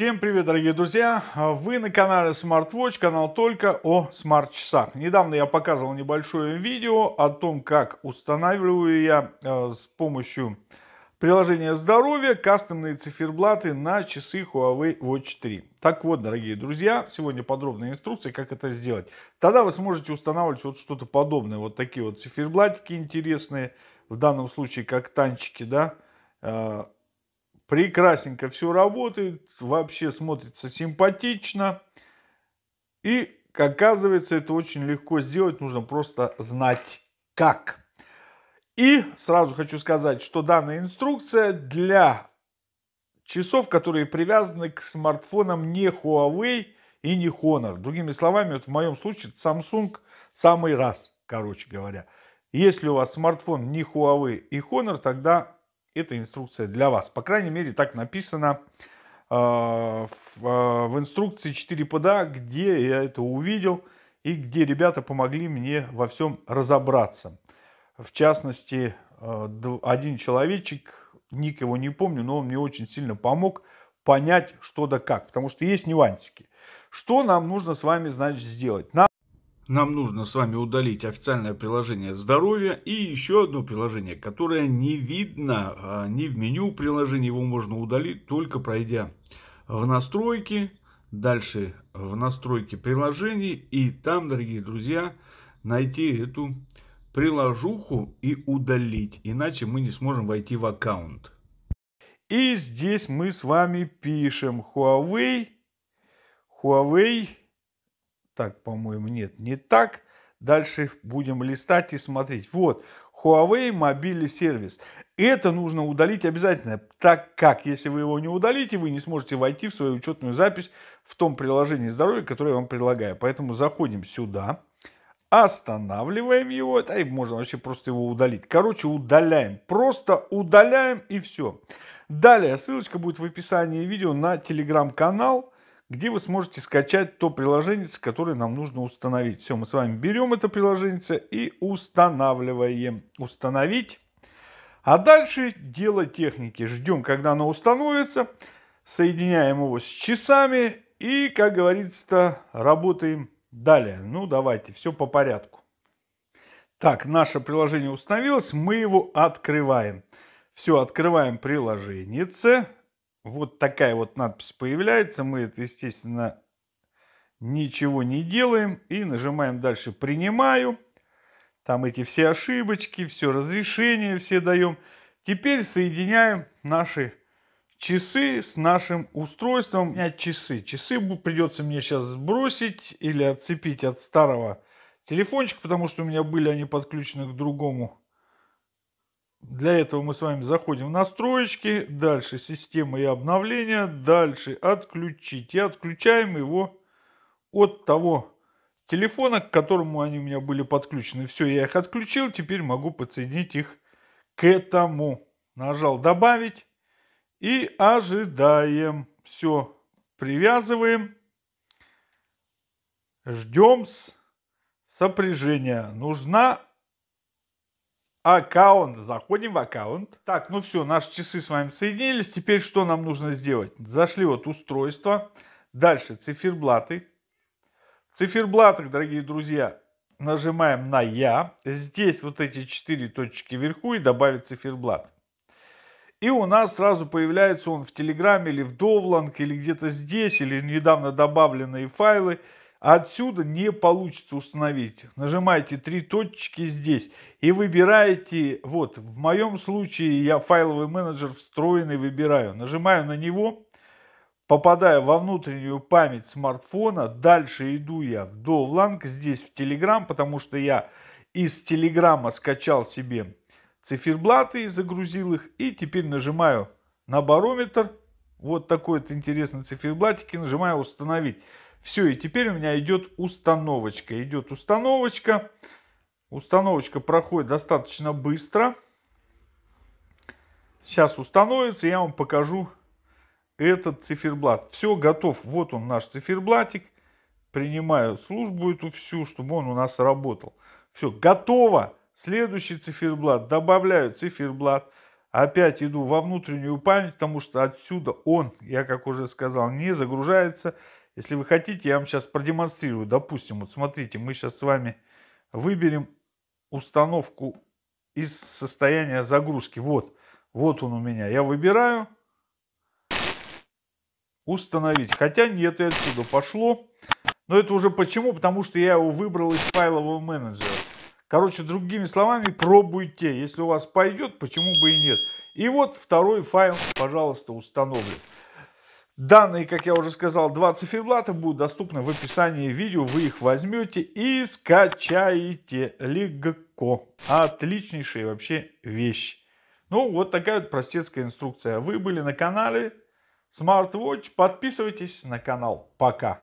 Всем привет, дорогие друзья! А, вы на канале SmartWatch, канал только о смарт-часах. Недавно я показывал небольшое видео о том, как устанавливаю я а, с помощью приложения здоровья кастомные циферблаты на часы Huawei Watch 3. Так вот, дорогие друзья, сегодня подробная инструкция, как это сделать. Тогда вы сможете устанавливать вот что-то подобное, вот такие вот циферблатики интересные, в данном случае как танчики, да, а, прекрасненько все работает, вообще смотрится симпатично. И, как оказывается, это очень легко сделать, нужно просто знать как. И сразу хочу сказать, что данная инструкция для часов, которые привязаны к смартфонам не Huawei и не Honor. Другими словами, вот в моем случае Samsung самый раз, короче говоря. Если у вас смартфон не Huawei и Honor, тогда эта инструкция для вас. По крайней мере, так написано э, э, в, инструкции 4 ПДА, где я это увидел и где ребята помогли мне во всем разобраться. В частности, э, один человечек, ник его не помню, но он мне очень сильно помог понять, что да как. Потому что есть нюансики. Что нам нужно с вами, значит, сделать? Нам нам нужно с вами удалить официальное приложение здоровья и еще одно приложение, которое не видно а ни в меню приложения, его можно удалить, только пройдя в настройки, дальше в настройки приложений и там, дорогие друзья, найти эту приложуху и удалить, иначе мы не сможем войти в аккаунт. И здесь мы с вами пишем Huawei, Huawei так, по-моему, нет, не так. Дальше будем листать и смотреть. Вот, Huawei мобильный сервис. Это нужно удалить обязательно, так как, если вы его не удалите, вы не сможете войти в свою учетную запись в том приложении здоровья, которое я вам предлагаю. Поэтому заходим сюда, останавливаем его, да и можно вообще просто его удалить. Короче, удаляем, просто удаляем и все. Далее ссылочка будет в описании видео на телеграм-канал где вы сможете скачать то приложение, которое нам нужно установить. Все, мы с вами берем это приложение и устанавливаем. Установить. А дальше дело техники. Ждем, когда оно установится. Соединяем его с часами. И, как говорится, то работаем далее. Ну, давайте, все по порядку. Так, наше приложение установилось. Мы его открываем. Все, открываем приложение. Вот такая вот надпись появляется. Мы это, естественно, ничего не делаем. И нажимаем дальше «Принимаю». Там эти все ошибочки, все разрешения все даем. Теперь соединяем наши часы с нашим устройством. У меня часы. Часы придется мне сейчас сбросить или отцепить от старого телефончика, потому что у меня были они подключены к другому для этого мы с вами заходим в настройки, дальше система и обновления, дальше отключить. И отключаем его от того телефона, к которому они у меня были подключены. Все, я их отключил, теперь могу подсоединить их к этому. Нажал добавить и ожидаем. Все, привязываем. Ждем сопряжения. Нужна аккаунт. Заходим в аккаунт. Так, ну все, наши часы с вами соединились. Теперь что нам нужно сделать? Зашли вот устройство. Дальше циферблаты. В циферблатах, дорогие друзья, нажимаем на «Я». Здесь вот эти четыре точки вверху и добавить циферблат. И у нас сразу появляется он в Телеграме или в Довланг, или где-то здесь, или недавно добавленные файлы – Отсюда не получится установить. Нажимаете три точки здесь и выбираете, вот, в моем случае я файловый менеджер встроенный выбираю. Нажимаю на него, попадаю во внутреннюю память смартфона, дальше иду я в Довланг, здесь в Telegram, потому что я из Телеграма скачал себе циферблаты и загрузил их, и теперь нажимаю на барометр, вот такой вот интересный циферблатик, и нажимаю «Установить». Все, и теперь у меня идет установочка. Идет установочка. Установочка проходит достаточно быстро. Сейчас установится, я вам покажу этот циферблат. Все, готов. Вот он наш циферблатик. Принимаю службу эту всю, чтобы он у нас работал. Все, готово. Следующий циферблат. Добавляю циферблат. Опять иду во внутреннюю память, потому что отсюда он, я как уже сказал, не загружается. Если вы хотите, я вам сейчас продемонстрирую. Допустим, вот смотрите, мы сейчас с вами выберем установку из состояния загрузки. Вот, вот он у меня. Я выбираю. Установить. Хотя нет, и отсюда пошло. Но это уже почему? Потому что я его выбрал из файлового менеджера. Короче, другими словами, пробуйте. Если у вас пойдет, почему бы и нет. И вот второй файл, пожалуйста, установлен. Данные, как я уже сказал, два циферблата будут доступны в описании видео. Вы их возьмете и скачаете легко. Отличнейшая вообще вещь. Ну, вот такая вот простецкая инструкция. Вы были на канале Smartwatch. Подписывайтесь на канал. Пока.